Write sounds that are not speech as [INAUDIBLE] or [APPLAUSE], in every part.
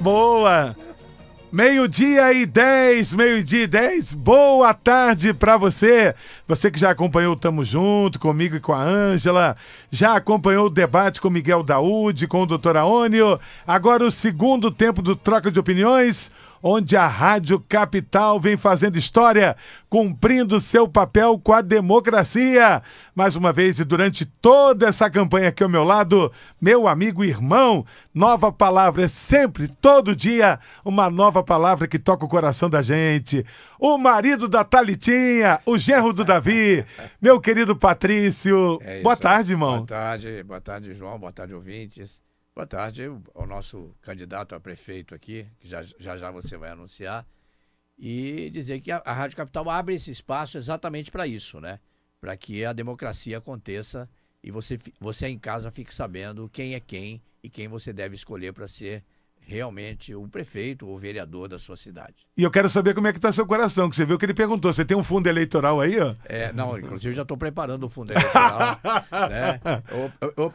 Boa! Meio-dia e 10, meio-dia e 10, boa tarde para você. Você que já acompanhou o Tamo Junto comigo e com a Ângela, já acompanhou o debate com Miguel Daúde, com o Dr. Aônio, agora o segundo tempo do Troca de Opiniões onde a Rádio Capital vem fazendo história, cumprindo seu papel com a democracia. Mais uma vez e durante toda essa campanha aqui ao meu lado, meu amigo e irmão, nova palavra é sempre, todo dia, uma nova palavra que toca o coração da gente. O marido da Talitinha, o genro do Davi, meu querido Patrício. É boa tarde, irmão. Boa tarde, boa tarde, João, boa tarde, ouvintes. Boa tarde ao nosso candidato a prefeito aqui, que já já, já você vai anunciar, e dizer que a, a Rádio Capital abre esse espaço exatamente para isso, né? Para que a democracia aconteça e você, você em casa fique sabendo quem é quem e quem você deve escolher para ser realmente o prefeito ou vereador da sua cidade. E eu quero saber como é que está seu coração, que você viu que ele perguntou, você tem um fundo eleitoral aí, ó? É, não, inclusive eu já estou preparando o fundo eleitoral, né? [LAUGHS] Eu, eu,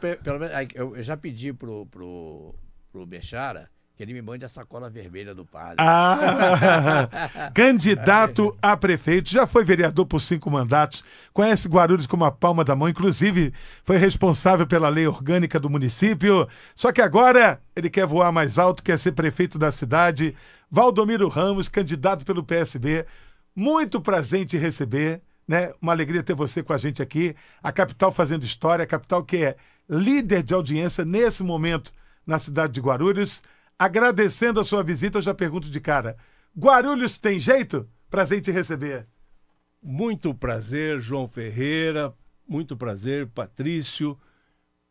eu, eu já pedi pro, pro, pro Bechara que ele me mande a sacola vermelha do padre. Ah, [LAUGHS] candidato a prefeito, já foi vereador por cinco mandatos, conhece Guarulhos como a palma da mão, inclusive foi responsável pela lei orgânica do município. Só que agora ele quer voar mais alto, quer ser prefeito da cidade. Valdomiro Ramos, candidato pelo PSB. Muito prazer em te receber, né? Uma alegria ter você com a gente aqui. A capital fazendo história, a capital que é líder de audiência nesse momento na cidade de Guarulhos. Agradecendo a sua visita, eu já pergunto de cara: Guarulhos tem jeito? Prazer em te receber. Muito prazer, João Ferreira. Muito prazer, Patrício.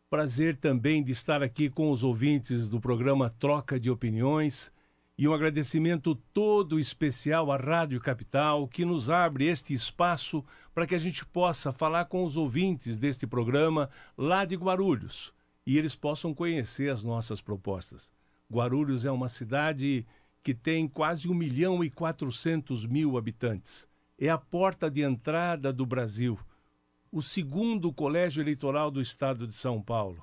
Prazer também de estar aqui com os ouvintes do programa Troca de Opiniões. E um agradecimento todo especial à Rádio Capital, que nos abre este espaço para que a gente possa falar com os ouvintes deste programa lá de Guarulhos e eles possam conhecer as nossas propostas. Guarulhos é uma cidade que tem quase 1 milhão e 400 mil habitantes. É a porta de entrada do Brasil, o segundo colégio eleitoral do estado de São Paulo.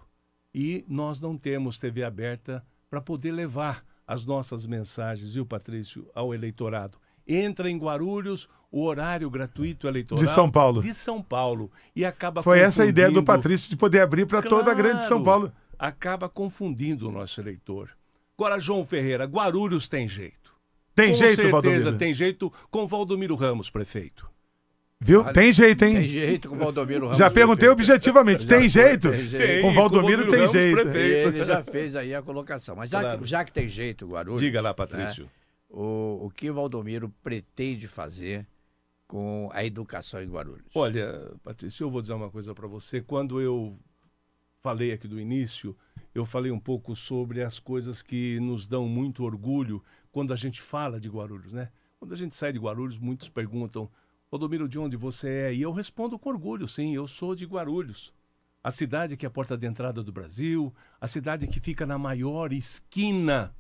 E nós não temos TV aberta para poder levar as nossas mensagens, viu, Patrício, ao eleitorado. Entra em Guarulhos o horário gratuito eleitoral. De São Paulo. De São Paulo. E acaba Foi essa a ideia do Patrício de poder abrir para claro, toda a grande São Paulo. Acaba confundindo o nosso eleitor. Agora, João Ferreira, Guarulhos tem jeito. Tem com jeito, certeza, Valdomiro. tem jeito com Valdomiro Ramos, prefeito. Viu? Tem jeito, hein? Tem jeito com o Valdomiro Ramos. Já perguntei prefeito. objetivamente. Tem, jeito? tem, jeito? Com o Valdomiro, com o Valdomiro tem Ramos, jeito. Prefeito. Ele já fez aí a colocação. Mas já, claro. que, já que tem jeito, Guarulhos. Diga lá, né, Patrício. Né, o, o que o Valdomiro pretende fazer com a educação em Guarulhos? Olha, Patrício, eu vou dizer uma coisa para você. Quando eu falei aqui do início eu falei um pouco sobre as coisas que nos dão muito orgulho quando a gente fala de Guarulhos, né? Quando a gente sai de Guarulhos, muitos perguntam: Odomiro, de onde você é? E eu respondo com orgulho: sim, eu sou de Guarulhos. A cidade que é a porta de entrada do Brasil, a cidade que fica na maior esquina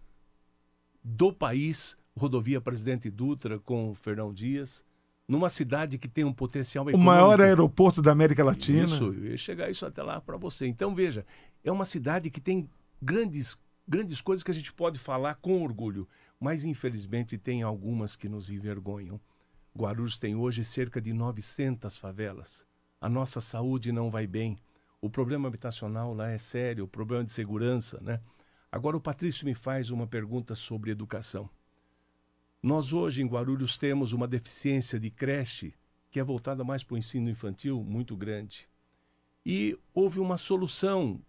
do país, rodovia Presidente Dutra com Fernão Dias, numa cidade que tem um potencial econômico. O maior aeroporto da América Latina. Isso, eu ia chegar isso até lá para você. Então veja, é uma cidade que tem grandes, grandes coisas que a gente pode falar com orgulho, mas infelizmente tem algumas que nos envergonham. Guarulhos tem hoje cerca de 900 favelas. A nossa saúde não vai bem. O problema habitacional lá é sério, o problema de segurança, né? Agora o Patrício me faz uma pergunta sobre educação. Nós hoje em Guarulhos temos uma deficiência de creche que é voltada mais para o ensino infantil muito grande. E houve uma solução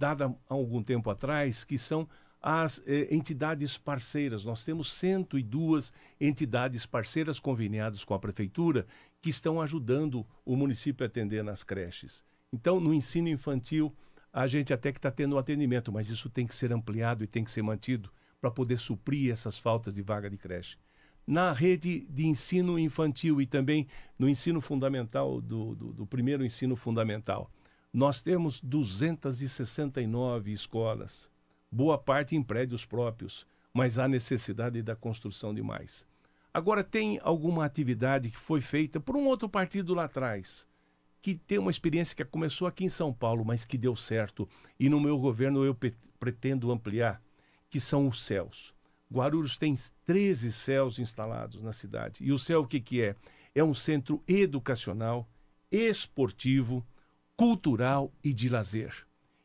dada há algum tempo atrás, que são as eh, entidades parceiras. Nós temos 102 entidades parceiras conveniadas com a prefeitura que estão ajudando o município a atender nas creches. Então, no ensino infantil, a gente até que está tendo um atendimento, mas isso tem que ser ampliado e tem que ser mantido para poder suprir essas faltas de vaga de creche. Na rede de ensino infantil e também no ensino fundamental, do, do, do primeiro ensino fundamental nós temos 269 escolas, boa parte em prédios próprios, mas há necessidade da construção de mais. Agora, tem alguma atividade que foi feita por um outro partido lá atrás, que tem uma experiência que começou aqui em São Paulo, mas que deu certo, e no meu governo eu pretendo ampliar, que são os céus. Guarulhos tem 13 céus instalados na cidade. E o céu o que, que é? É um centro educacional, esportivo, cultural e de lazer.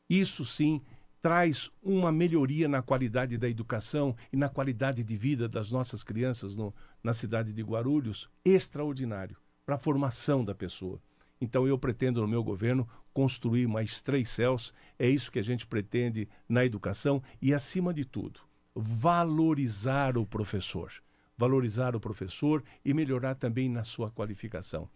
Isso sim traz uma melhoria na qualidade da educação e na qualidade de vida das nossas crianças no, na cidade de Guarulhos extraordinário para a formação da pessoa. Então eu pretendo no meu governo construir mais três céus, é isso que a gente pretende na educação e acima de tudo, valorizar o professor, valorizar o professor e melhorar também na sua qualificação.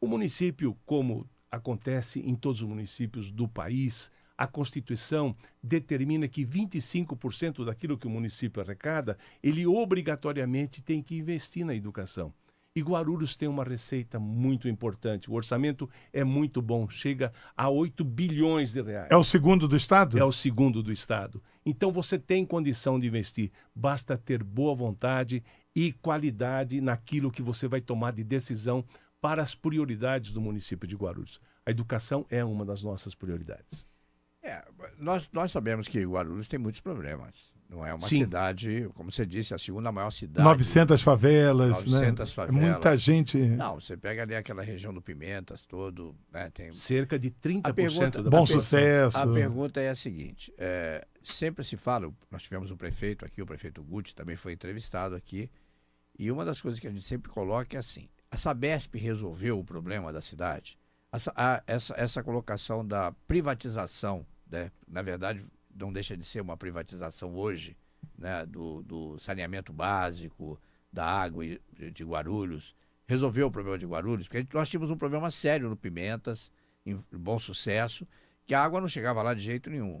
O município, como acontece em todos os municípios do país. A Constituição determina que 25% daquilo que o município arrecada, ele obrigatoriamente tem que investir na educação. E Guarulhos tem uma receita muito importante. O orçamento é muito bom, chega a 8 bilhões de reais. É o segundo do Estado? É o segundo do Estado. Então você tem condição de investir, basta ter boa vontade e qualidade naquilo que você vai tomar de decisão para as prioridades do município de Guarulhos. A educação é uma das nossas prioridades. É, nós, nós sabemos que Guarulhos tem muitos problemas. Não é uma Sim. cidade, como você disse, a segunda maior cidade. 900 favelas, 900 né? É favelas. Muita gente. Não, você pega ali aquela região do Pimentas, todo. Né, tem... Cerca de 30% a pergunta, da Bom sucesso. A pergunta é a seguinte: é, sempre se fala, nós tivemos um prefeito aqui, o prefeito Guti também foi entrevistado aqui, e uma das coisas que a gente sempre coloca é assim: a Sabesp resolveu o problema da cidade? Essa, a, essa, essa colocação da privatização, né? na verdade, não deixa de ser uma privatização hoje, né? do, do saneamento básico, da água de Guarulhos, resolveu o problema de Guarulhos, porque gente, nós tínhamos um problema sério no Pimentas, em bom sucesso, que a água não chegava lá de jeito nenhum.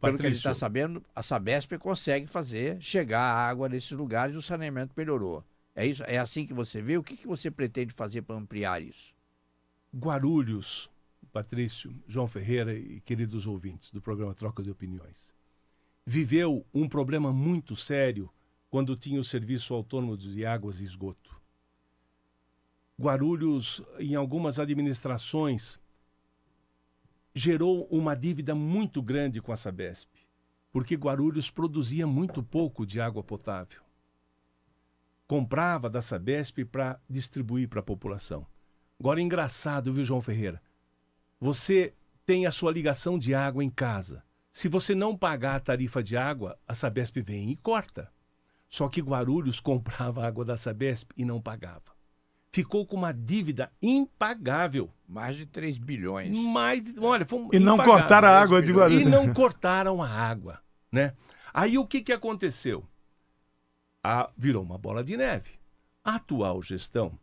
Pelo que a gente está sabendo, a Sabesp consegue fazer chegar a água nesses lugares e o saneamento melhorou. É, isso, é assim que você vê? O que, que você pretende fazer para ampliar isso? Guarulhos, Patrício, João Ferreira e queridos ouvintes do programa Troca de Opiniões, viveu um problema muito sério quando tinha o Serviço Autônomo de Águas e Esgoto. Guarulhos, em algumas administrações, gerou uma dívida muito grande com a Sabesp, porque Guarulhos produzia muito pouco de água potável comprava da Sabesp para distribuir para a população. Agora, engraçado, viu, João Ferreira? Você tem a sua ligação de água em casa. Se você não pagar a tarifa de água, a Sabesp vem e corta. Só que Guarulhos [LAUGHS] comprava a água da Sabesp e não pagava. Ficou com uma dívida impagável. Mais de 3 bilhões. Mais olha, foi E não cortaram a água de Guarulhos. E não cortaram a água, né? Aí o que, que aconteceu? a, virou uma bola de neve. A atual gestão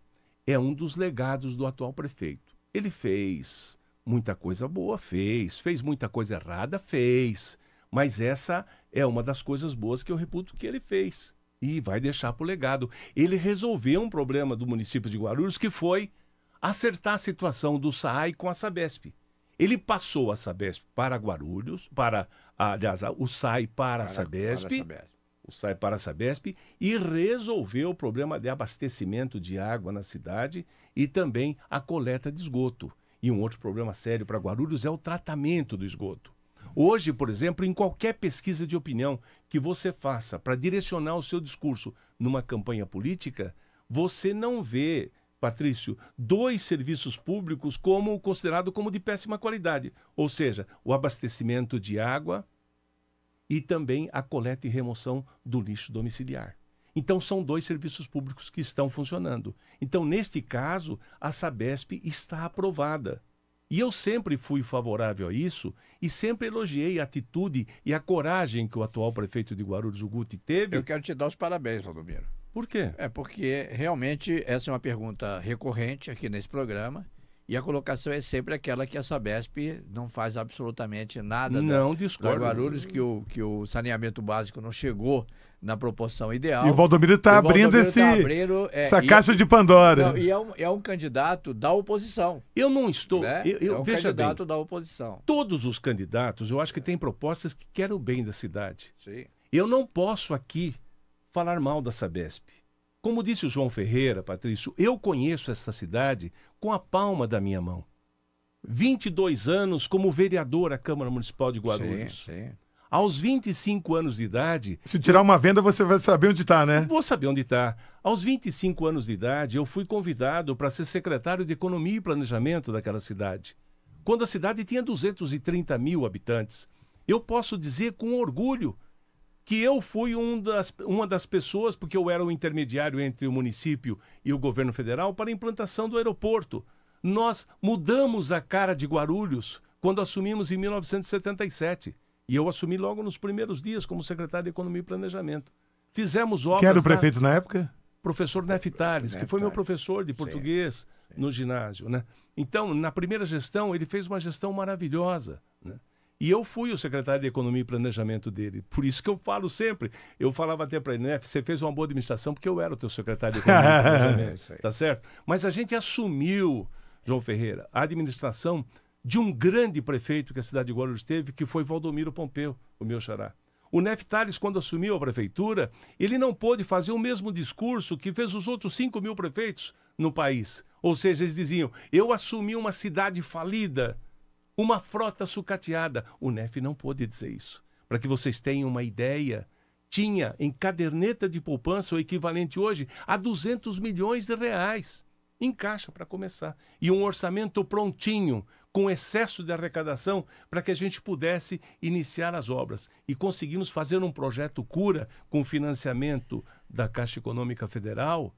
é um dos legados do atual prefeito. Ele fez muita coisa boa, fez, fez muita coisa errada, fez. Mas essa é uma das coisas boas que eu reputo que ele fez. E vai deixar para o legado. Ele resolveu um problema do município de Guarulhos, que foi acertar a situação do SAAI com a Sabesp. Ele passou a Sabesp para Guarulhos, para, aliás, o SAI para, para a Sabesp. Para a Sabesp o SAI para a Sabesp e resolveu o problema de abastecimento de água na cidade e também a coleta de esgoto. E um outro problema sério para Guarulhos é o tratamento do esgoto. Hoje, por exemplo, em qualquer pesquisa de opinião que você faça para direcionar o seu discurso numa campanha política, você não vê, Patrício, dois serviços públicos como considerado como de péssima qualidade, ou seja, o abastecimento de água e também a coleta e remoção do lixo domiciliar. Então, são dois serviços públicos que estão funcionando. Então, neste caso, a Sabesp está aprovada. E eu sempre fui favorável a isso e sempre elogiei a atitude e a coragem que o atual prefeito de Guarulhos, o Guti, teve. Eu quero te dar os parabéns, Valdomiro. Por quê? É porque realmente essa é uma pergunta recorrente aqui nesse programa e a colocação é sempre aquela que a Sabesp não faz absolutamente nada. Não da, discordo. Guarulhos, que o, que o saneamento básico não chegou na proporção ideal. E o Valdomiro está abrindo, tá esse, tá abrindo, é, essa e, caixa é- de Pandora. Não, e é um, é um candidato da oposição. Eu não estou. Né? Eu, eu, é um candidato bem, da oposição. Todos os candidatos, eu acho que têm propostas que querem o bem da cidade. Sim. Eu não posso aqui falar mal da Sabesp. Como disse o João Ferreira, Patrício, eu conheço essa cidade com a palma da minha mão. 22 anos como vereador à Câmara Municipal de Guarulhos. Sim, sim. Aos 25 anos de idade. Se tirar uma venda, você vai saber onde está, né? Vou saber onde está. Aos 25 anos de idade, eu fui convidado para ser secretário de Economia e Planejamento daquela cidade. Quando a cidade tinha 230 mil habitantes. Eu posso dizer com orgulho que eu fui um das, uma das pessoas, porque eu era o intermediário entre o município e o governo federal, para a implantação do aeroporto. Nós mudamos a cara de Guarulhos quando assumimos em 1977. E eu assumi logo nos primeiros dias como secretário de Economia e Planejamento. Fizemos obras. Quem era o prefeito na, na época? Professor Neftares, que foi meu professor de português sim, sim. no ginásio. Né? Então, na primeira gestão, ele fez uma gestão maravilhosa. E eu fui o secretário de Economia e Planejamento dele. Por isso que eu falo sempre. Eu falava até para ele, né? Você fez uma boa administração porque eu era o teu secretário de Economia e [LAUGHS] Planejamento. tá certo? Mas a gente assumiu, João Ferreira, a administração de um grande prefeito que a cidade de Guarulhos teve, que foi Valdomiro Pompeu, o meu xará. O Neftales, quando assumiu a prefeitura, ele não pôde fazer o mesmo discurso que fez os outros 5 mil prefeitos no país. Ou seja, eles diziam: eu assumi uma cidade falida uma frota sucateada. O Nef não pôde dizer isso. Para que vocês tenham uma ideia, tinha em caderneta de poupança o equivalente hoje a 200 milhões de reais em caixa para começar. E um orçamento prontinho, com excesso de arrecadação, para que a gente pudesse iniciar as obras. E conseguimos fazer um projeto cura com financiamento da Caixa Econômica Federal,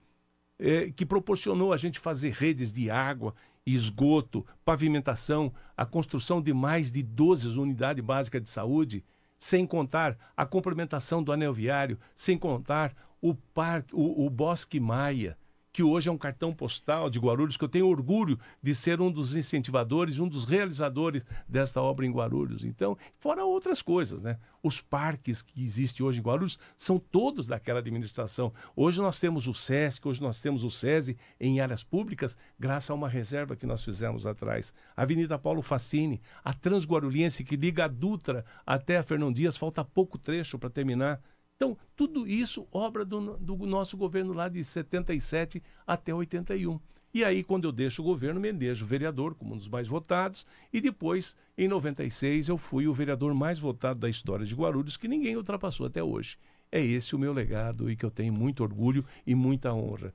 eh, que proporcionou a gente fazer redes de água esgoto, pavimentação, a construção de mais de 12 unidades básicas de saúde, sem contar a complementação do anel viário, sem contar o, parque, o, o Bosque Maia, que hoje é um cartão postal de Guarulhos, que eu tenho orgulho de ser um dos incentivadores, um dos realizadores desta obra em Guarulhos. Então, fora outras coisas, né? Os parques que existem hoje em Guarulhos são todos daquela administração. Hoje nós temos o SESC, hoje nós temos o SESI em áreas públicas, graças a uma reserva que nós fizemos atrás. A Avenida Paulo Facini, a Transguarulhense que liga a Dutra até a Fernão Dias, falta pouco trecho para terminar então, tudo isso obra do, do nosso governo lá de 77 até 81. E aí, quando eu deixo o governo, me deixo vereador como um dos mais votados. E depois, em 96, eu fui o vereador mais votado da história de Guarulhos, que ninguém ultrapassou até hoje. É esse o meu legado e que eu tenho muito orgulho e muita honra.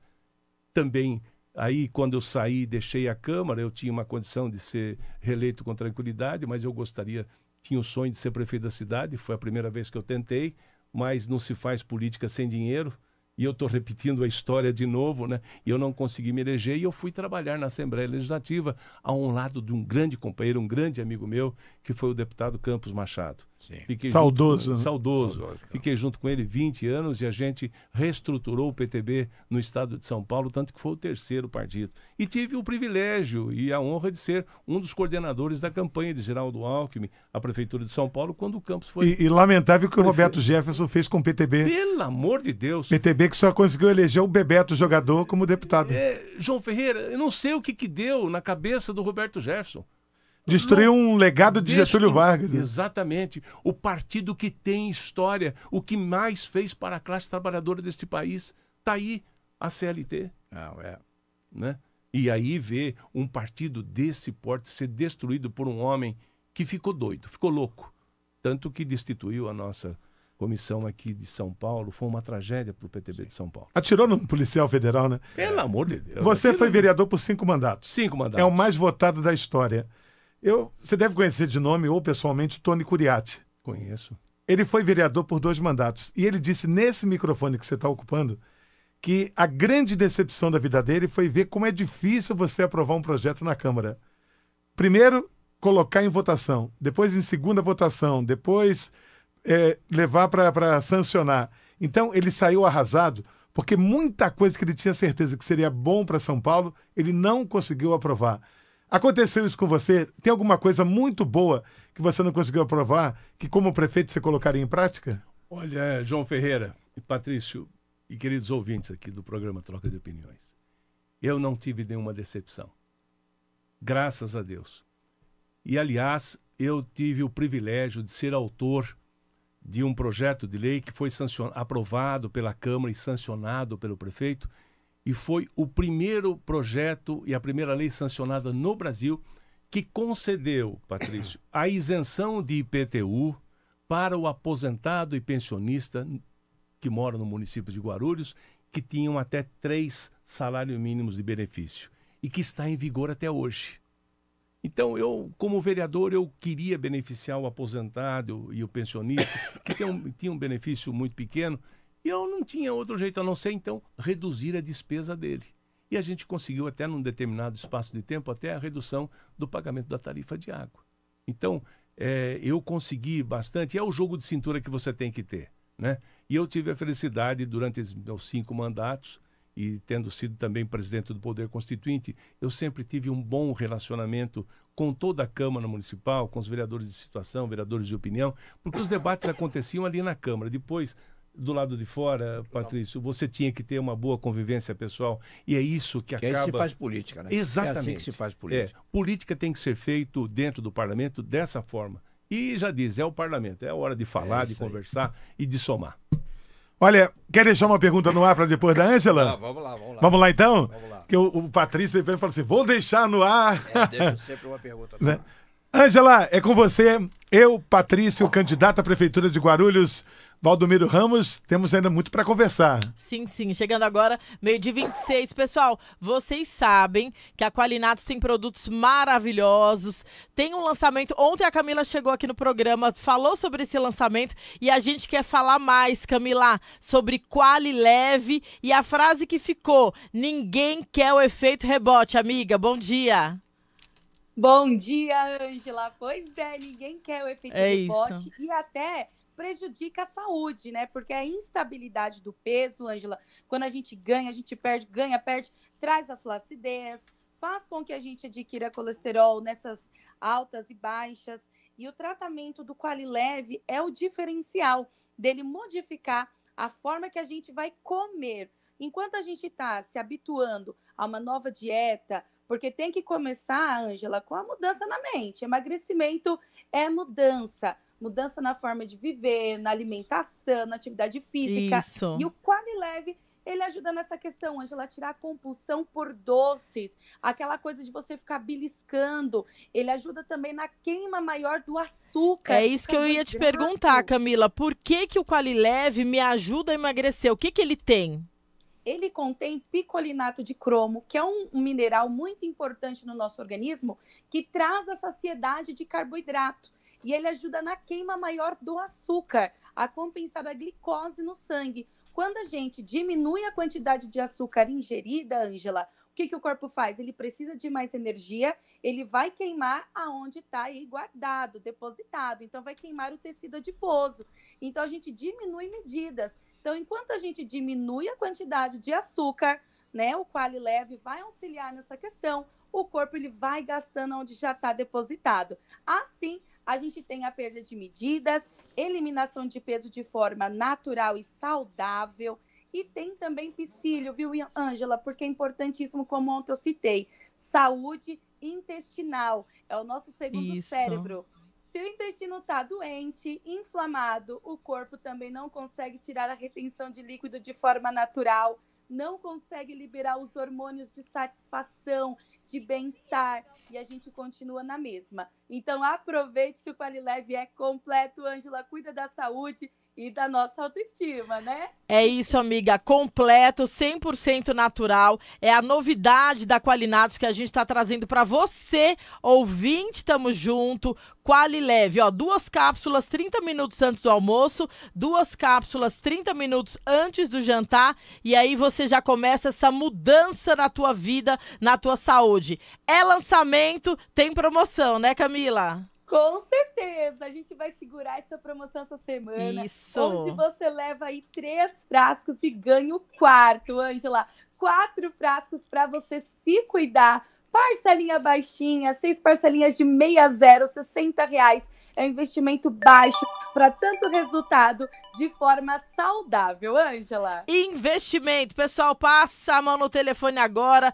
Também, aí, quando eu saí e deixei a Câmara, eu tinha uma condição de ser reeleito com tranquilidade, mas eu gostaria, tinha o sonho de ser prefeito da cidade, foi a primeira vez que eu tentei mas não se faz política sem dinheiro. E eu estou repetindo a história de novo, né? Eu não consegui me eleger e eu fui trabalhar na Assembleia Legislativa a um lado de um grande companheiro, um grande amigo meu, que foi o deputado Campos Machado. Né? Saudoso, saudoso. Saudoso. Fiquei junto com ele 20 anos e a gente reestruturou o PTB no estado de São Paulo, tanto que foi o terceiro partido. E tive o privilégio e a honra de ser um dos coordenadores da campanha de Geraldo Alckmin à Prefeitura de São Paulo quando o campus foi. E, e lamentável que o Roberto Jefferson fez com o PTB. Pelo amor de Deus. PTB que só conseguiu eleger o Bebeto jogador como deputado. É, João Ferreira, eu não sei o que, que deu na cabeça do Roberto Jefferson. Destruiu um legado de Getúlio Vargas. Né? Exatamente. O partido que tem história, o que mais fez para a classe trabalhadora deste país, está aí a CLT. Não, é. Né? E aí ver um partido desse porte ser destruído por um homem que ficou doido, ficou louco. Tanto que destituiu a nossa comissão aqui de São Paulo. Foi uma tragédia para o PTB de São Paulo. Atirou num policial federal, né? Pelo amor de Deus. Você foi vereador por cinco mandatos. Cinco mandatos. É o mais votado da história. Eu, você deve conhecer de nome ou pessoalmente o Tony Curiati. Conheço. Ele foi vereador por dois mandatos e ele disse nesse microfone que você está ocupando que a grande decepção da vida dele foi ver como é difícil você aprovar um projeto na Câmara. Primeiro, colocar em votação, depois em segunda votação, depois é, levar para sancionar. Então, ele saiu arrasado porque muita coisa que ele tinha certeza que seria bom para São Paulo, ele não conseguiu aprovar. Aconteceu isso com você? Tem alguma coisa muito boa que você não conseguiu aprovar, que como prefeito você colocaria em prática? Olha, João Ferreira e Patrício e queridos ouvintes aqui do programa Troca de Opiniões, eu não tive nenhuma decepção. Graças a Deus. E, aliás, eu tive o privilégio de ser autor de um projeto de lei que foi aprovado pela Câmara e sancionado pelo prefeito, e foi o primeiro projeto e a primeira lei sancionada no Brasil que concedeu, Patrício, a isenção de IPTU para o aposentado e pensionista que mora no município de Guarulhos, que tinham até três salários mínimos de benefício e que está em vigor até hoje. Então, eu, como vereador, eu queria beneficiar o aposentado e o pensionista, que um, tinha um benefício muito pequeno, e eu não tinha outro jeito a não ser, então, reduzir a despesa dele. E a gente conseguiu, até num determinado espaço de tempo, até a redução do pagamento da tarifa de água. Então, é, eu consegui bastante. É o jogo de cintura que você tem que ter. Né? E eu tive a felicidade, durante os meus cinco mandatos, e tendo sido também presidente do Poder Constituinte, eu sempre tive um bom relacionamento com toda a Câmara Municipal, com os vereadores de situação, vereadores de opinião, porque os debates aconteciam ali na Câmara. Depois, do lado de fora, Patrício, você tinha que ter uma boa convivência pessoal e é isso que, que é acaba. Aí se faz política, né? Exatamente. É assim que se faz política. É, política tem que ser feito dentro do parlamento dessa forma. E já diz, é o parlamento, é a hora de falar, é de conversar aí. e de somar. Olha, quer deixar uma pergunta no ar para depois da Ângela? Ah, vamos lá, vamos lá. Vamos lá então? Vamos lá. Que o, o Patrício sempre fala assim: vou deixar no ar. É, deixa sempre uma pergunta no né? ar. Ângela, é com você. Eu, Patrício, ah. candidato à Prefeitura de Guarulhos, Valdomiro Ramos, temos ainda muito para conversar. Sim, sim. Chegando agora, meio de 26. Pessoal, vocês sabem que a Qualinatos tem produtos maravilhosos. Tem um lançamento. Ontem a Camila chegou aqui no programa, falou sobre esse lançamento e a gente quer falar mais, Camila, sobre Quali Leve e a frase que ficou: ninguém quer o efeito rebote, amiga. Bom dia. Bom dia, Ângela. Pois é, ninguém quer o efeito é rebote. Isso. E até prejudica a saúde, né? Porque a instabilidade do peso, Ângela, quando a gente ganha, a gente perde, ganha, perde, traz a flacidez, faz com que a gente adquira colesterol nessas altas e baixas. E o tratamento do Qualileve é o diferencial dele modificar a forma que a gente vai comer. Enquanto a gente está se habituando a uma nova dieta, porque tem que começar, Ângela, com a mudança na mente. Emagrecimento é mudança mudança na forma de viver, na alimentação, na atividade física. Isso. E o Qualileve ele ajuda nessa questão, Angela, a tirar a compulsão por doces, aquela coisa de você ficar beliscando. Ele ajuda também na queima maior do açúcar. É isso que eu é ia te perguntar, Camila. Por que, que o Qualileve me ajuda a emagrecer? O que, que ele tem? ele contém picolinato de cromo, que é um, mineral muito importante no nosso organismo, que traz a saciedade de carboidrato e ele ajuda na queima maior do açúcar, a compensar a glicose no sangue. Quando a gente diminui a quantidade de açúcar ingerida, Ângela, o que, que o corpo faz? Ele precisa de mais energia, ele vai queimar aonde está aí guardado, depositado. Então, vai queimar o tecido adiposo. Então, a gente diminui medidas. Então, enquanto a gente diminui a quantidade de açúcar, né, o quali leve vai auxiliar nessa questão. O corpo ele vai gastando onde já está depositado. Assim, a gente tem a perda de medidas, eliminação de peso de forma natural e saudável. E tem também psílio, viu, Ângela? Porque é importantíssimo, como ontem eu citei, saúde intestinal. É o nosso segundo Isso. cérebro. Se o intestino está doente, inflamado, o corpo também não consegue tirar a retenção de líquido de forma natural, não consegue liberar os hormônios de satisfação de bem-estar e a gente continua na mesma. Então aproveite que o Qualileve é completo, Ângela, cuida da saúde e da nossa autoestima, né? É isso, amiga. Completo, 100% natural. É a novidade da Qualinatos que a gente está trazendo para você, ouvinte. Tamo junto. Quali leve, ó. Duas cápsulas 30 minutos antes do almoço, duas cápsulas 30 minutos antes do jantar. E aí você já começa essa mudança na tua vida, na tua saúde. É lançamento, tem promoção, né, Camila? Com certeza, a gente vai segurar essa promoção essa semana. Isso. Onde você leva aí três frascos e ganha o quarto, Ângela. Quatro frascos para você se cuidar. Parcelinha baixinha, seis parcelinhas de meia zero, 60 reais. É um investimento baixo para tanto resultado de forma saudável, Ângela. Investimento, pessoal, passa a mão no telefone agora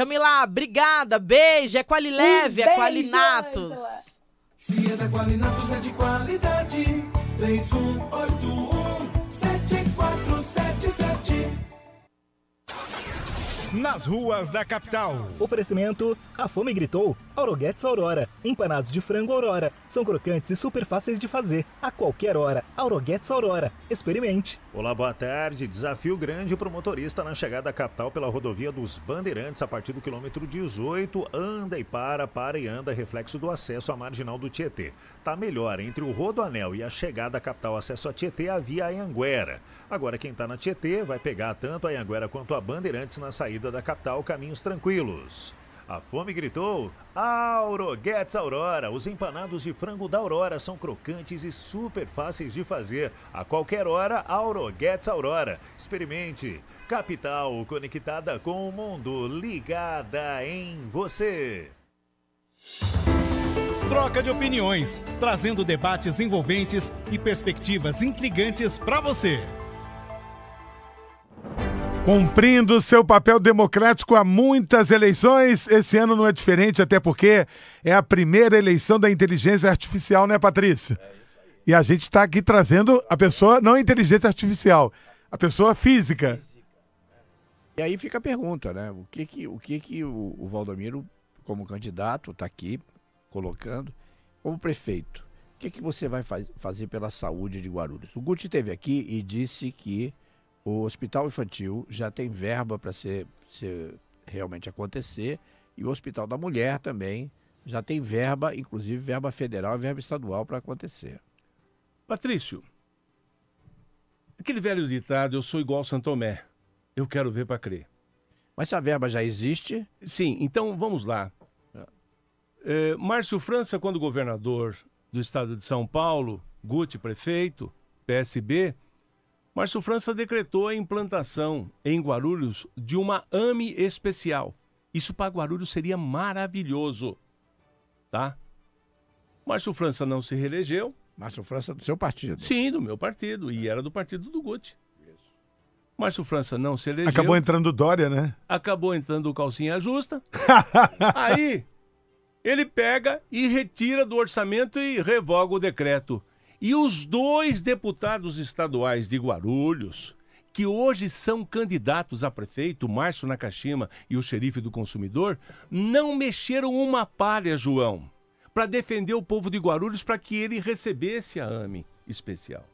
Camila, obrigada, beijo. É Qualileve, um é Qualinatos. Se é da Qualinatos, é de qualidade. 3181 7477 nas ruas da capital. Oferecimento: A Fome Gritou, Auroguetes Aurora. Empanados de frango Aurora. São crocantes e super fáceis de fazer. A qualquer hora. Auroguetes Aurora. Experimente. Olá, boa tarde. Desafio grande para o motorista na chegada à capital pela rodovia dos Bandeirantes a partir do quilômetro 18. Anda e para, para e anda. Reflexo do acesso à marginal do Tietê. Tá melhor entre o Rodoanel e a chegada à capital. Acesso a Tietê a via Anguera. Agora quem tá na Tietê vai pegar tanto a Anguera quanto a Bandeirantes na saída saída da capital caminhos tranquilos. A fome gritou: Auroguetes Aurora! Os empanados de frango da Aurora são crocantes e super fáceis de fazer. A qualquer hora, Auroguetes Aurora. Experimente. Capital conectada com o mundo, ligada em você. Troca de opiniões, trazendo debates envolventes e perspectivas intrigantes para você. Cumprindo seu papel democrático há muitas eleições, esse ano não é diferente, até porque é a primeira eleição da inteligência artificial, né, Patrícia? É e a gente está aqui trazendo a pessoa, não a inteligência artificial, a pessoa física. É. E aí fica a pergunta, né? O que que o, que que o, o Valdomiro, como candidato, está aqui colocando, como prefeito, o que, que você vai faz, fazer pela saúde de Guarulhos? O Guti esteve aqui e disse que o hospital infantil já tem verba para ser, ser realmente acontecer e o hospital da mulher também já tem verba, inclusive verba federal e verba estadual para acontecer. Patrício, aquele velho ditado, eu sou igual Santo Tomé, eu quero ver para crer. Mas a verba já existe? Sim, então vamos lá. É. é, Márcio França, quando governador do estado de São Paulo, Guti prefeito, PSB, Márcio França decretou a implantação em Guarulhos de uma AME especial. Isso para Guarulhos seria maravilhoso, tá? Márcio França não se reelegeu. Márcio França do seu partido? Sim, do meu partido. E era do partido do Guti. Márcio França não se elegeu. Acabou entrando Dória, né? Acabou entrando o calcinha justa. [LAUGHS] Aí ele pega e retira do orçamento e revoga o decreto. E os dois deputados estaduais de Guarulhos, que hoje são candidatos a prefeito, Márcio Nakashima e o xerife do consumidor, não mexeram uma palha, João, para defender o povo de Guarulhos para que ele recebesse a AME especial.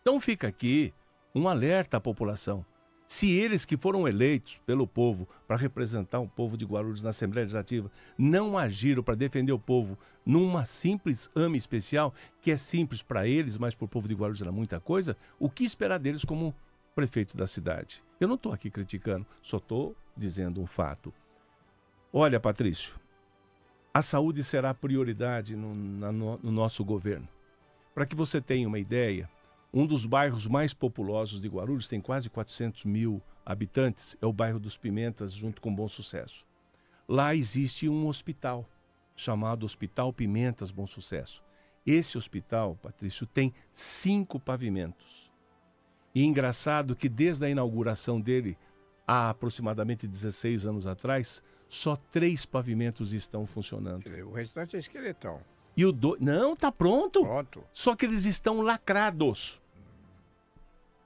Então fica aqui um alerta à população. Se eles que foram eleitos pelo povo para representar o povo de Guarulhos na Assembleia Legislativa não agiram para defender o povo numa simples ama especial, que é simples para eles, mas para o povo de Guarulhos era muita coisa, o que esperar deles como prefeito da cidade? Eu não estou aqui criticando, só estou dizendo um fato. Olha, Patrício, a saúde será prioridade no, na, no, no nosso governo. Para que você tenha uma ideia, um dos bairros mais populosos de Guarulhos, tem quase 400 mil habitantes, é o bairro dos Pimentas, junto com Bom Sucesso. Lá existe um hospital, chamado Hospital Pimentas Bom Sucesso. Esse hospital, Patrício, tem cinco pavimentos. E é engraçado que desde a inauguração dele, há aproximadamente 16 anos atrás, só três pavimentos estão funcionando. O restante é esqueletão. E o do... Não, tá pronto. Pronto. Só que eles estão lacrados.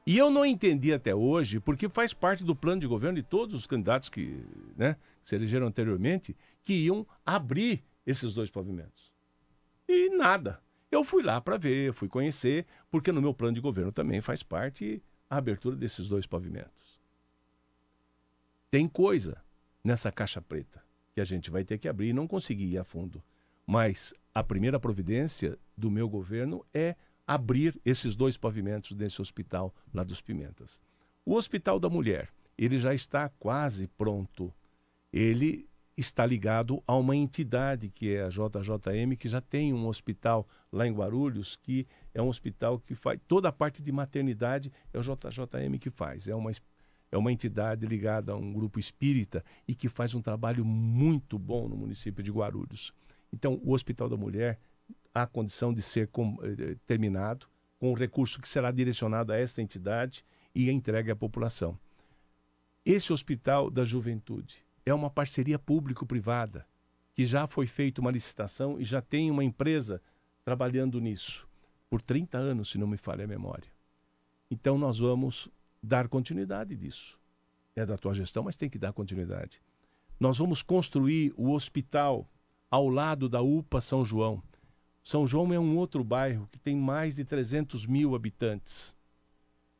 E eu não entendi até hoje, porque faz parte do plano de governo de todos os candidatos que, né, que se elegeram anteriormente, que iam abrir esses dois pavimentos. E nada. Eu fui lá para ver, fui conhecer, porque no meu plano de governo também faz parte a abertura desses dois pavimentos. Tem coisa nessa caixa preta que a gente vai ter que abrir e não conseguir ir a fundo. Mas a primeira providência do meu governo é abrir esses dois pavimentos desse hospital lá dos Pimentas. O Hospital da Mulher, ele já está quase pronto. Ele está ligado a uma entidade que é a JJM, que já tem um hospital lá em Guarulhos, que é um hospital que faz toda a parte de maternidade, é o JJM que faz. É uma, é uma entidade ligada a um grupo espírita e que faz um trabalho muito bom no município de Guarulhos. Então, o Hospital da Mulher há condição de ser com, eh, eh, terminado com o recurso que será direcionado a esta entidade e entregue à população. Esse Hospital da Juventude é uma parceria público-privada, que já foi feita uma licitação e já tem uma empresa trabalhando nisso por 30 anos, se não me falha a memória. Então nós vamos dar continuidade disso. É da tua gestão, mas tem que dar continuidade. Nós vamos construir o hospital ao lado da UPA São João. São João é um outro bairro que tem mais de 300 mil habitantes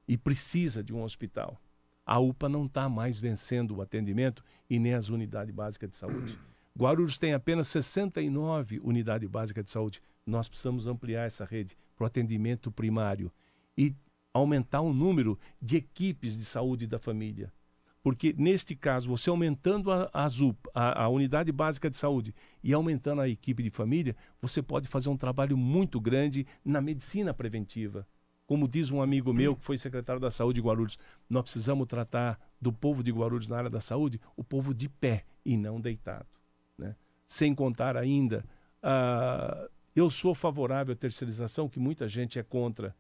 e precisa de um hospital. A UPA não está mais vencendo o atendimento e nem as unidades básicas de saúde. [CLEARS THROAT] Guarulhos tem apenas 69 unidades básicas de saúde. Nós precisamos ampliar essa rede para o atendimento primário e aumentar o número de equipes de saúde da família. Porque, neste caso, você aumentando a, a, ZUP, a, a unidade básica de saúde, e aumentando a equipe de família, você pode fazer um trabalho muito grande na medicina preventiva. Como diz um amigo meu, que foi secretário da Saúde de Guarulhos, nós precisamos tratar do povo de Guarulhos na área da saúde, o povo de pé e não deitado. Né? Sem contar ainda, uh, eu sou favorável à terceirização, que muita gente é contra,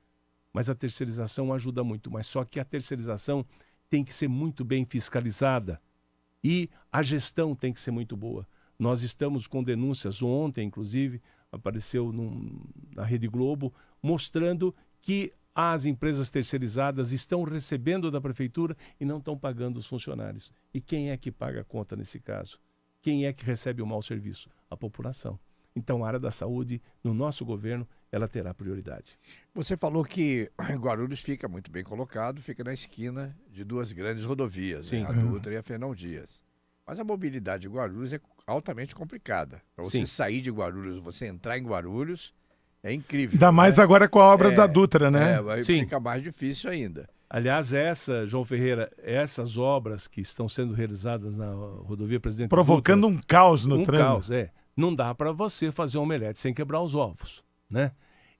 mas a terceirização ajuda muito. Mas só que a terceirização tem que ser muito bem fiscalizada e a gestão tem que ser muito boa. Nós estamos com denúncias, ontem inclusive apareceu num, na Rede Globo, mostrando que as empresas terceirizadas estão recebendo da prefeitura e não estão pagando os funcionários. E quem é que paga a conta nesse caso? Quem é que recebe o mau serviço? A população. Então, a área da saúde, no nosso governo, ela terá prioridade. Você falou que [CLEARS THROAT] Guarulhos fica muito bem colocado, fica na esquina de duas grandes rodovias, né? a uhum. Dutra e a Fernão Dias. Mas a mobilidade de Guarulhos é altamente complicada. Para você Sim. sair de Guarulhos, você entrar em Guarulhos, é incrível. Ainda né? mais agora com a obra é, da Dutra, né? É, Sim. fica mais difícil ainda. Aliás, essa, João Ferreira, essas obras que estão sendo realizadas na rodovia Presidente Provocando Dutra, um caos no um trânsito. Um caos, é não dá para você fazer um omelete sem quebrar os ovos, né?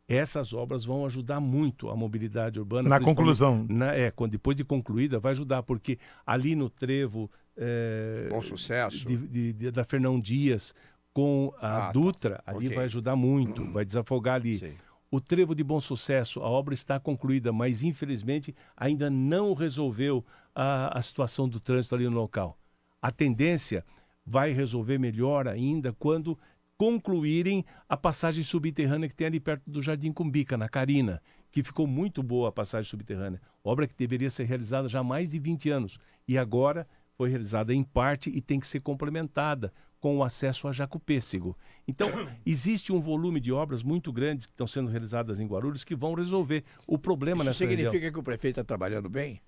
Essas obras vão ajudar muito a mobilidade urbana. Na conclusão. Na, é, depois de concluída, vai ajudar, porque ali no trevo. É, Bom sucesso. De, de, de, da Fernão Dias com a ah, tá. Dutra, tá. ali okay. vai ajudar muito, vai desafogar ali. Sim. O trevo de bom sucesso, a obra está concluída, mas infelizmente ainda não resolveu a, a situação do trânsito ali no local. A tendência vai resolver melhor ainda quando concluírem a passagem subterrânea que tem ali perto do Jardim Cumbica, na Carina, que ficou muito boa a passagem subterrânea. Obra que deveria ser realizada já há mais de 20 anos e agora foi realizada em parte e tem que ser complementada com o acesso a Jacupêssego. Então, [COUGHS] existe um volume de obras muito grandes que estão sendo realizadas em Guarulhos que vão resolver o problema Isso nessa significa região. significa que o prefeito está trabalhando bem?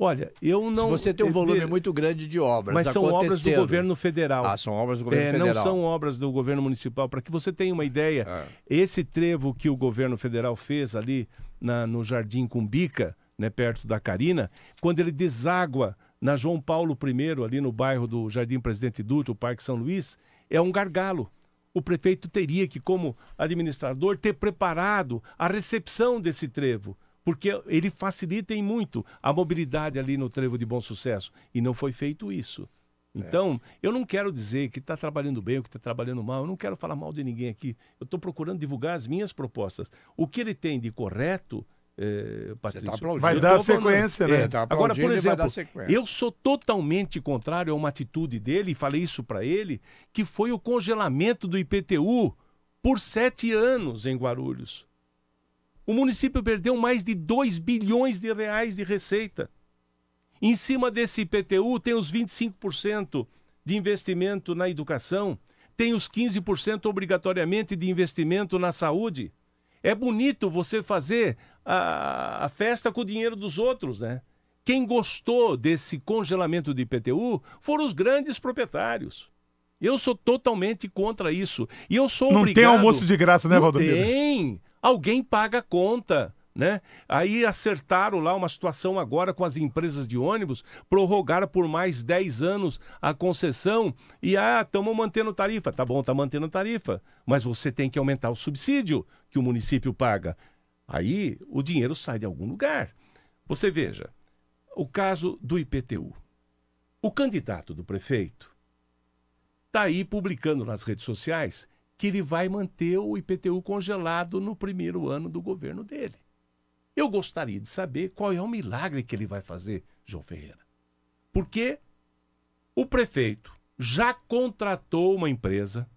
Olha, eu não. Se você tem um volume muito grande de obras, mas são obras do governo federal. Ah, são obras do governo é, federal. Não são obras do governo municipal. Para que você tenha uma ideia, é. esse trevo que o governo federal fez ali na, no Jardim Cumbica, né, perto da Carina, quando ele deságua na João Paulo I, ali no bairro do Jardim Presidente Dutra, o Parque São Luís, é um gargalo o prefeito teria que, como administrador, ter preparado a recepção desse trevo porque ele facilita em muito a mobilidade ali no trevo de bom sucesso. E não foi feito isso. É. Então, é. eu não quero dizer que está trabalhando bem ou que está trabalhando mal, eu não quero falar mal de ninguém aqui. Eu estou procurando divulgar as minhas propostas. O que ele tem de correto, é, Patrício. Tá vai dar sequência, né? É, tá Agora, por exemplo, eu sou totalmente contrário a uma atitude dele, e falei isso para ele, que foi o congelamento do IPTU por sete anos em Guarulhos. O município perdeu mais de 2 bilhões de reais de receita. Em cima desse IPTU tem os 25% de investimento na educação, tem os 15% obrigatoriamente de investimento na saúde. É bonito você fazer a, a, festa com o dinheiro dos outros, né? Quem gostou desse congelamento de IPTU foram os grandes proprietários. Eu sou totalmente contra isso. E eu sou Não obrigado... tem almoço de graça, né, Valdomiro? Tem alguém paga a conta. Né? Aí acertaram lá uma situação agora com as empresas de ônibus, prorrogaram por mais 10 anos a concessão e ah, estamos mantendo tarifa. Tá bom, tá mantendo tarifa, mas você tem que aumentar o subsídio que o município paga. Aí o dinheiro sai de algum lugar. Você veja, o caso do IPTU. O candidato do prefeito está aí publicando nas redes sociais que ele vai manter o IPTU congelado no primeiro ano do governo dele. Eu gostaria de saber qual é o milagre que ele vai fazer, João Ferreira. Porque o prefeito já contratou uma empresa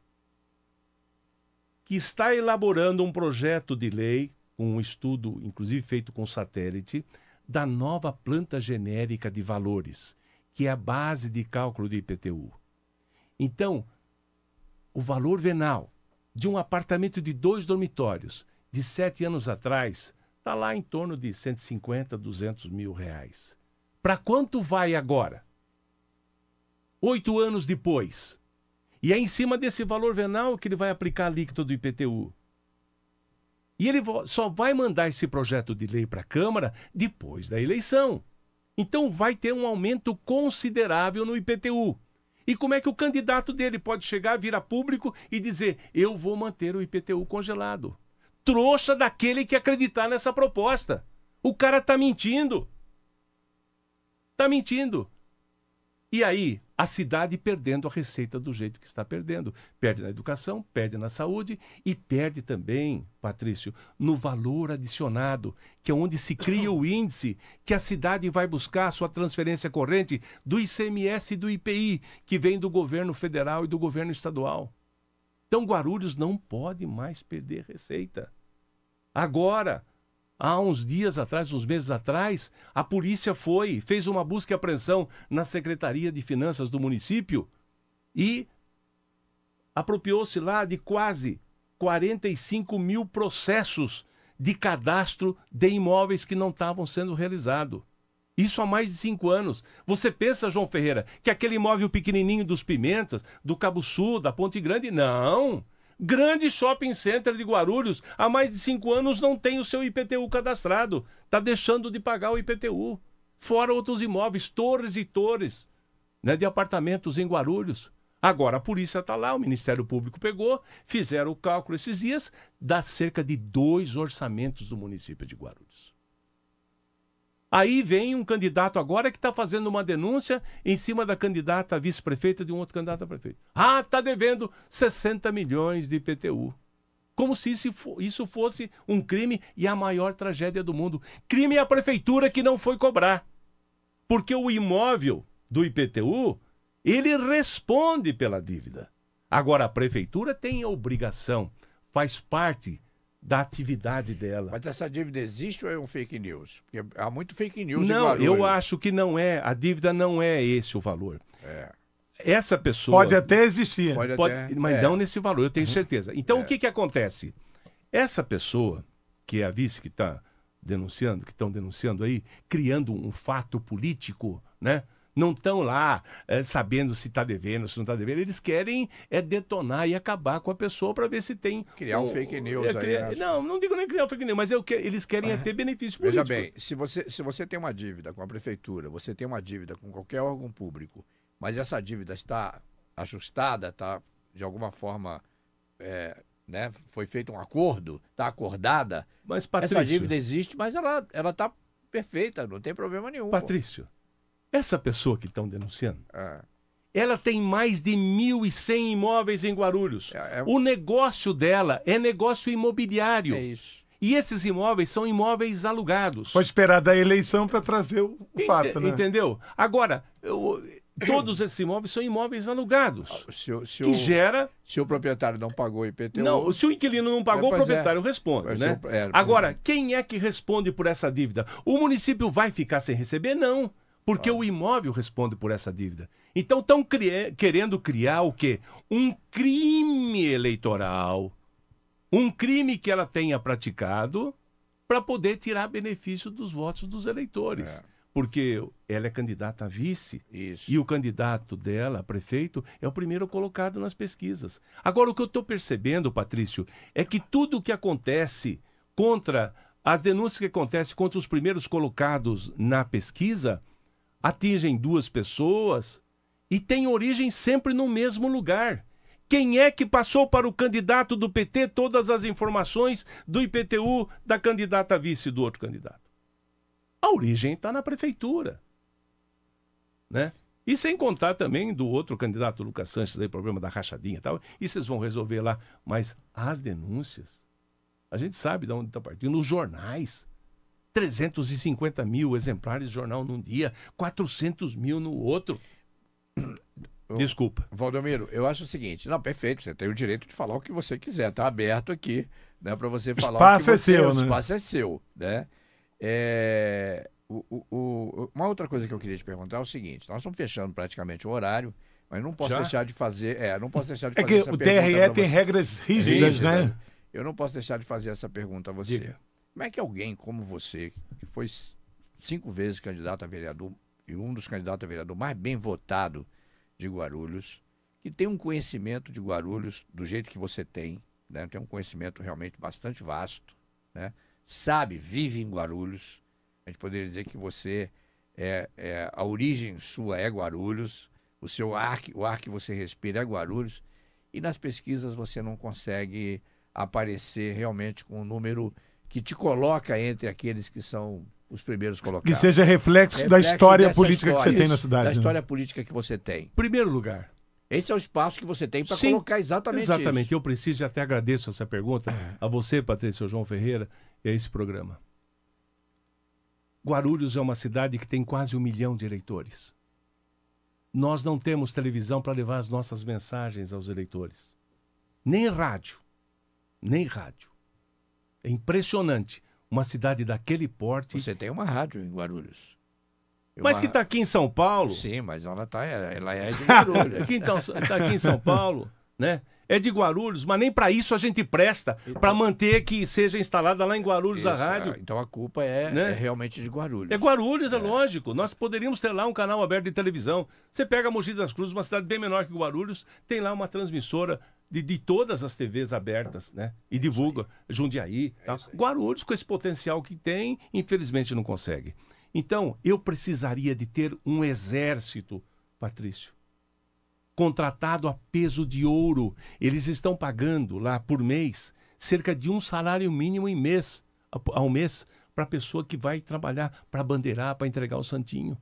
que está elaborando um projeto de lei, um estudo, inclusive feito com satélite, da nova planta genérica de valores, que é a base de cálculo do IPTU. Então, o valor venal de um apartamento de dois dormitórios de sete anos atrás está lá em torno de 150, 200 mil reais. Para quanto vai agora? Oito anos depois. E é em cima desse valor venal que ele vai aplicar a alíquota do IPTU. E ele só vai mandar esse projeto de lei para a Câmara depois da eleição. Então vai ter um aumento considerável no IPTU. E como é que o candidato dele pode chegar, vir a público e dizer: eu vou manter o IPTU congelado? Trouxa daquele que acreditar nessa proposta. O cara tá mentindo. Tá mentindo. E aí, a cidade perdendo a receita do jeito que está perdendo. Perde na educação, perde na saúde e perde também, Patrício, no valor adicionado, que é onde se cria o índice que a cidade vai buscar a sua transferência corrente do ICMS e do IPI, que vem do governo federal e do governo estadual. Então Guarulhos não pode mais perder receita. Agora, há uns dias atrás, uns meses atrás, a polícia foi, fez uma busca e apreensão na Secretaria de Finanças do município e apropriou-se lá de quase 45 mil processos de cadastro de imóveis que não estavam sendo realizados. Isso há mais de cinco anos. Você pensa, João Ferreira, que aquele imóvel pequenininho dos Pimentas, do Cabo Sul, da Ponte Grande? Não! Grande shopping center de Guarulhos, há mais de cinco anos não tem o seu IPTU cadastrado. Está deixando de pagar o IPTU. Fora outros imóveis, torres e torres né, de apartamentos em Guarulhos. Agora a polícia está lá, o Ministério Público pegou, fizeram o cálculo esses dias, dá cerca de dois orçamentos do município de Guarulhos. Aí vem um candidato agora que está fazendo uma denúncia em cima da candidata vice-prefeita de um outro candidato a prefeito. Ah, está devendo 60 milhões de IPTU. Como se isso fosse um crime e a maior tragédia do mundo. Crime é a prefeitura que não foi cobrar. Porque o imóvel do IPTU, ele responde pela dívida. Agora, a prefeitura tem a obrigação, faz parte da atividade dela. Mas essa dívida existe ou é um fake news? Porque há muito fake news. Não, eu acho que não é. A dívida não é esse o valor. É. Essa pessoa pode até existir, pode, pode até... mas é. não nesse valor. Eu tenho uhum. certeza. Então é. o que que acontece? Essa pessoa que é a vice que está denunciando, que estão denunciando aí, criando um fato político, né? não estão lá é, sabendo se está devendo, se não está devendo. Eles querem é detonar e acabar com a pessoa para ver se tem. Criar um, um fake eh, news é, aí. Né? Não, não digo nem criar um fake news, mas eu, eles querem é ter benefício político. Veja bem, se você, se você tem uma dívida com a prefeitura, você tem uma dívida com qualquer órgão público, mas essa dívida está ajustada, está de alguma forma. É, né? Foi feito um acordo, está acordada. Mas, Patrício, essa dívida existe, mas ela está perfeita, não tem problema nenhum. Patrício, pô. Essa pessoa que estão denunciando, é. ela tem mais de 1.100 imóveis em Guarulhos. É, é... O negócio dela é negócio imobiliário. É isso. E esses imóveis são imóveis alugados. Pode esperar da eleição para trazer o Ent fato, né? Entendeu? Agora, eu, todos esses imóveis são imóveis alugados. Ah, se, se que o, gera. Se o proprietário não pagou o IPTU. Não, se o inquilino não pagou, é, o é. proprietário né? é, responde, né? É, Agora, quem é que responde por essa dívida? O município vai ficar sem receber? Não. Porque o imóvel responde por essa dívida. Então estão querendo criar o quê? Um crime eleitoral. Um crime que ela tenha praticado para poder tirar benefício dos votos dos eleitores. É. Porque ela é candidata a vice Isso. e o candidato dela, a prefeito, é o primeiro colocado nas pesquisas. Agora, o que eu estou percebendo, Patrício, é que tudo o que acontece contra as denúncias que acontecem contra os primeiros colocados na pesquisa atingem duas pessoas e têm origem sempre no mesmo lugar. Quem é que passou para o candidato do PT todas as informações do IPTU da candidata vice do outro candidato? A origem está na prefeitura. Né? E sem contar também do outro candidato, Lucas Sanches, aí, problema da rachadinha e tal. E vocês vão resolver lá. Mas as denúncias, a gente sabe de onde está partindo, nos jornais. 350 mil exemplares de jornal num dia, 400 mil no outro. Desculpa. Valdomiro, eu acho o seguinte: não, perfeito, você tem o direito de falar o que você quiser, tá aberto aqui, né, para você falar espaço o que é você, seu, o né? espaço é seu, né? É, o, o, o, uma outra coisa que eu queria te perguntar é o seguinte: nós estamos fechando praticamente o horário, mas não posso Já? deixar de fazer. É, não posso deixar de fazer é que essa o DRE tem regras rígidas, né? né? Eu não posso deixar de fazer essa pergunta a você. Diga. Como é que alguém como você, que foi cinco vezes candidato a vereador e um dos candidatos a vereador mais bem votado de Guarulhos, que tem um conhecimento de Guarulhos do jeito que você tem, né? tem um conhecimento realmente bastante vasto, né? sabe, vive em Guarulhos. A gente poderia dizer que você é, é, a origem sua é Guarulhos, o seu ar, o ar que você respira é Guarulhos, e nas pesquisas você não consegue aparecer realmente com um número que te coloca entre aqueles que são os primeiros colocados. Que seja reflexo, reflexo da história política história, que você tem na cidade. Da né? história política que você tem. Primeiro lugar. Esse é o espaço que você tem para colocar exatamente, exatamente. Isso. Eu preciso e até agradeço essa pergunta a você, Patrícia João Ferreira, e a esse programa. Guarulhos é uma cidade que tem quase um milhão de eleitores. Nós não temos televisão para levar as nossas mensagens aos eleitores. Nem rádio. Nem rádio. É impressionante. Uma cidade daquele porte. Você tem uma rádio em Guarulhos. mas que está aqui em São Paulo. Sim, mas ela, tá, ela é de [LAUGHS] Guarulhos. aqui, então, está aqui em São Paulo, né? É de Guarulhos, mas nem para isso a gente presta, então para manter que seja instalada lá em Guarulhos a rádio. Então a culpa é, né? é, realmente de Guarulhos. É Guarulhos, é. é. lógico. Nós poderíamos ter lá um canal aberto de televisão. Você pega Mogi das Cruzes, uma cidade bem menor que Guarulhos, tem lá uma transmissora de, de todas as TVs abertas, né? E é divulga Jundiaí, tá? Guarulhos com esse potencial que tem, infelizmente não consegue. Então, eu precisaria de ter um exército, Patrício, contratado a peso de ouro. Eles estão pagando lá por mês cerca de um salário mínimo em mês, ao mês, para a pessoa que vai trabalhar para bandeirar, para entregar o santinho.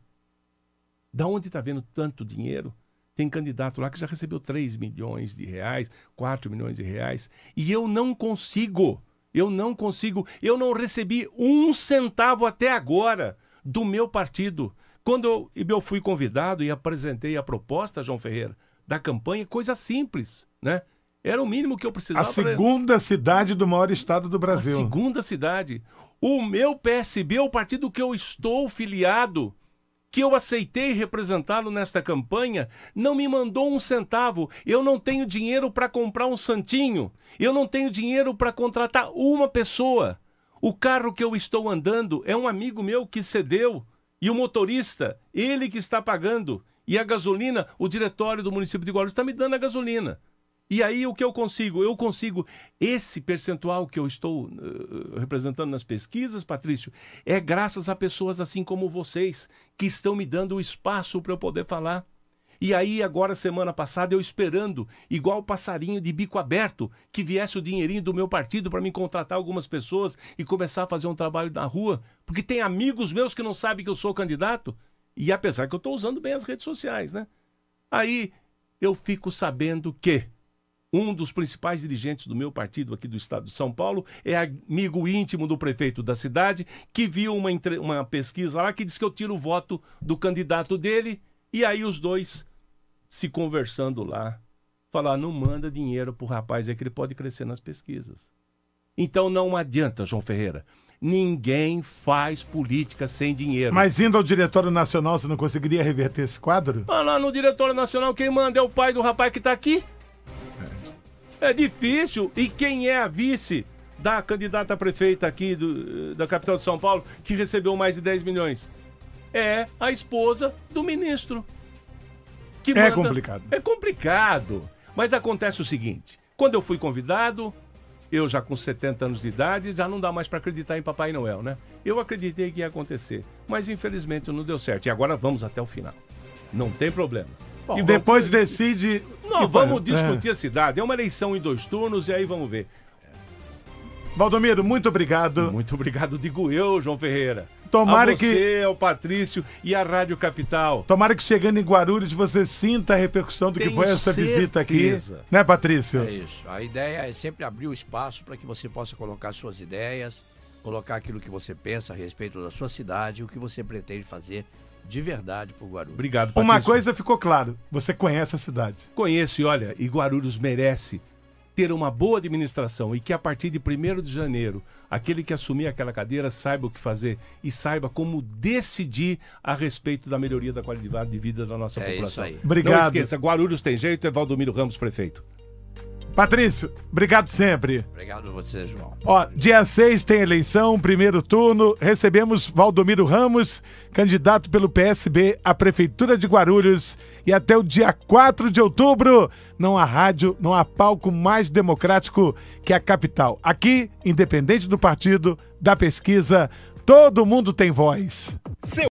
Da onde está vendo tanto dinheiro? Tem candidato lá que já recebeu 3 milhões de reais, 4 milhões de reais. E eu não consigo. Eu não consigo. Eu não recebi um centavo até agora do meu partido. Quando eu, eu fui convidado e apresentei a proposta, João Ferreira, da campanha, coisa simples, né? Era o mínimo que eu precisava. A né? segunda pra... cidade do maior estado do Brasil. A segunda cidade. O meu PSB é o partido que eu estou filiado que eu aceitei representá-lo nesta campanha, não me mandou um centavo. Eu não tenho dinheiro para comprar um santinho. Eu não tenho dinheiro para contratar uma pessoa. O carro que eu estou andando é um amigo meu que cedeu. E o motorista, ele que está pagando. E a gasolina, o diretório do município de Guarulhos está me dando a gasolina. E aí o que eu consigo? Eu consigo esse percentual que eu estou uh, representando nas pesquisas, Patrício, é graças a pessoas assim como vocês que estão me dando o espaço para eu poder falar. E aí agora semana passada eu esperando, igual passarinho de bico aberto, que viesse o dinheirinho do meu partido para me contratar algumas pessoas e começar a fazer um trabalho na rua, porque tem amigos meus que não sabem que eu sou candidato, e apesar que eu estou usando bem as redes sociais, né? Aí eu fico sabendo que um dos principais dirigentes do meu partido aqui do estado de São Paulo, é amigo íntimo do prefeito da cidade, que viu uma, entre... uma pesquisa lá que diz que eu tiro o voto do candidato dele, e aí os dois se conversando lá, falar, não manda dinheiro pro rapaz, é que ele pode crescer nas pesquisas. Então não adianta, João Ferreira. Ninguém faz política sem dinheiro. Mas indo ao Diretório Nacional, você não conseguiria reverter esse quadro? Ah, lá no Diretório Nacional, quem manda é o pai do rapaz que está aqui. É difícil. E quem é a vice da candidata a prefeita aqui do, da capital de São Paulo, que recebeu mais de 10 milhões? É a esposa do ministro. Que é complicado. É complicado. Mas acontece o seguinte: quando eu fui convidado, eu já com 70 anos de idade, já não dá mais para acreditar em Papai Noel, né? Eu acreditei que ia acontecer, mas infelizmente não deu certo. E agora vamos até o final. Não tem problema. Bom, e depois vamos... decide. Não, vamos discutir é. a cidade. É uma eleição em dois turnos e aí vamos ver. Valdomiro, muito obrigado. Muito obrigado, digo eu, João Ferreira. Tomara a você, que. ao Patrício e à Rádio Capital. Tomara que chegando em Guarulhos você sinta a repercussão do Tenho que foi essa certeza. visita aqui. Né, Patrício? É isso. A ideia é sempre abrir o espaço para que você possa colocar suas ideias, colocar aquilo que você pensa a respeito da sua cidade, o que você pretende fazer de verdade por Guarulhos. Obrigado, Uma coisa ficou claro, você conhece a cidade. Conheço e olha, e Guarulhos merece ter uma boa administração e que a partir de 1 de janeiro, aquele que assumir aquela cadeira saiba o que fazer e saiba como decidir a respeito da melhoria da qualidade de vida da nossa é população. Isso aí. Obrigado. Não esqueça, Guarulhos tem jeito, é Valdomiro Ramos prefeito. Patrício, obrigado sempre. Obrigado a você, João. Ó, dia 6 tem eleição, primeiro turno. Recebemos Valdomiro Ramos, candidato pelo PSB à Prefeitura de Guarulhos. E até o dia 4 de outubro, não há rádio, não há palco mais democrático que a capital. Aqui, independente do partido, da pesquisa, todo mundo tem voz. Seu